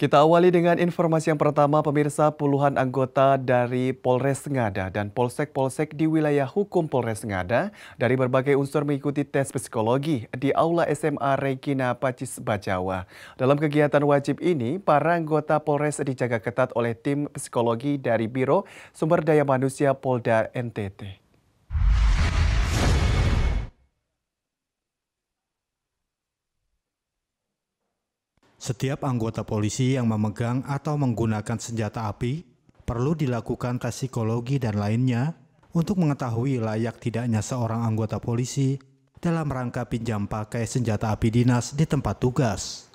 Kita awali dengan informasi yang pertama, pemirsa puluhan anggota dari Polres Ngada dan Polsek-Polsek di wilayah hukum Polres Ngada dari berbagai unsur mengikuti tes psikologi di Aula SMA Regina Pacis Bajawa. Dalam kegiatan wajib ini, para anggota Polres dijaga ketat oleh tim psikologi dari Biro Sumber Daya Manusia Polda NTT. Setiap anggota polisi yang memegang atau menggunakan senjata api perlu dilakukan tes psikologi dan lainnya untuk mengetahui layak tidaknya seorang anggota polisi dalam rangka pinjam pakai senjata api dinas di tempat tugas.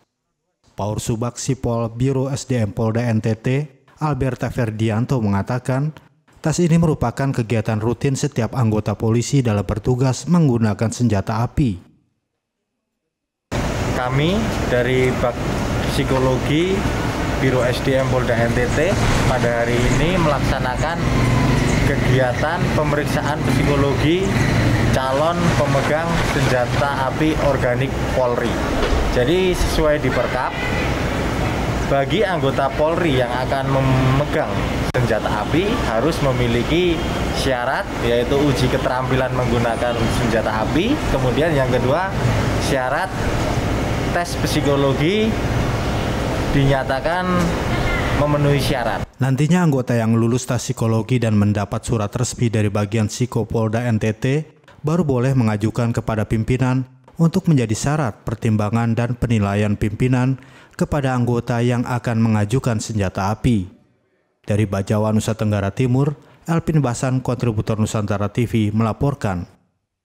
Paur Subak Sipol Biro SDM Polda NTT, Alberta Ferdianto mengatakan, tes ini merupakan kegiatan rutin setiap anggota polisi dalam bertugas menggunakan senjata api. Kami dari Psikologi Biro SDM Polda NTT pada hari ini melaksanakan kegiatan pemeriksaan psikologi calon pemegang senjata api organik Polri. Jadi sesuai di Perkap, bagi anggota Polri yang akan memegang senjata api harus memiliki syarat yaitu uji keterampilan menggunakan senjata api. Kemudian yang kedua, syarat tes psikologi dinyatakan memenuhi syarat. Nantinya anggota yang lulus tes psikologi dan mendapat surat resmi dari bagian Psikopolda NTT baru boleh mengajukan kepada pimpinan untuk menjadi syarat pertimbangan dan penilaian pimpinan kepada anggota yang akan mengajukan senjata api. Dari Bajawa, Nusa Tenggara Timur, Alpin Basan, kontributor Nusantara TV, melaporkan.